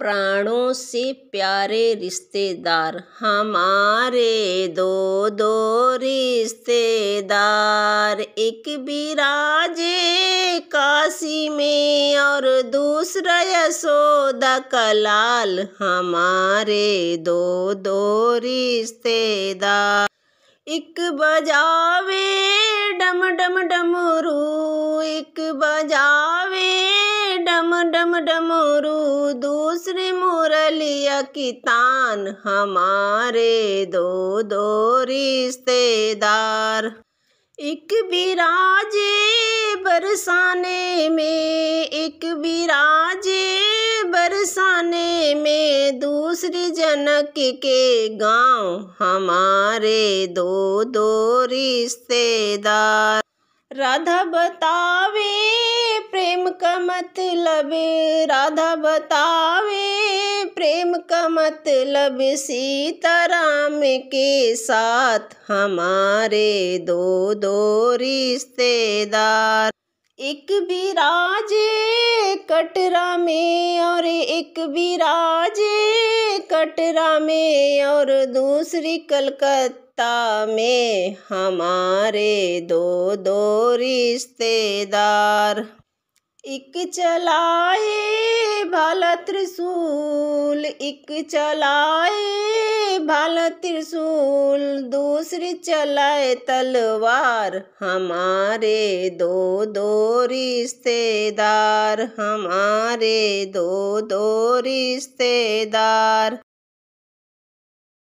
प्राणों से प्यारे रिश्तेदार हमारे दो दो रिश्तेदार एक बिराजे काशी में और दूसरा यशोदा कलाल हमारे दो दो रिश्तेदार एक बजावे डम डम डमरू एक बजावे डम डम डमरू दूसरे मुरलिया की तान हमारे दो दो रिश्तेदार एक बिराजे बरसाने में एक बिराजे बरसाने में दूसरी जनक के गांव हमारे दो दो रिश्तेदार राधा बता प्रेम का मतलब राधा बतावे प्रेम का मतलब सीता राम के साथ हमारे दो दो रिश्तेदार एक बिराजे कटरा में और एक बिराजे कटरा में और दूसरी कलकत्ता में हमारे दो दो रिश्तेदार एक चलाए भाल त्रिशूल एक चलाए भाल त्रिशूल दूसरी चलाए तलवार हमारे दो दो रिश्तेदार हमारे दो दो रिश्तेदार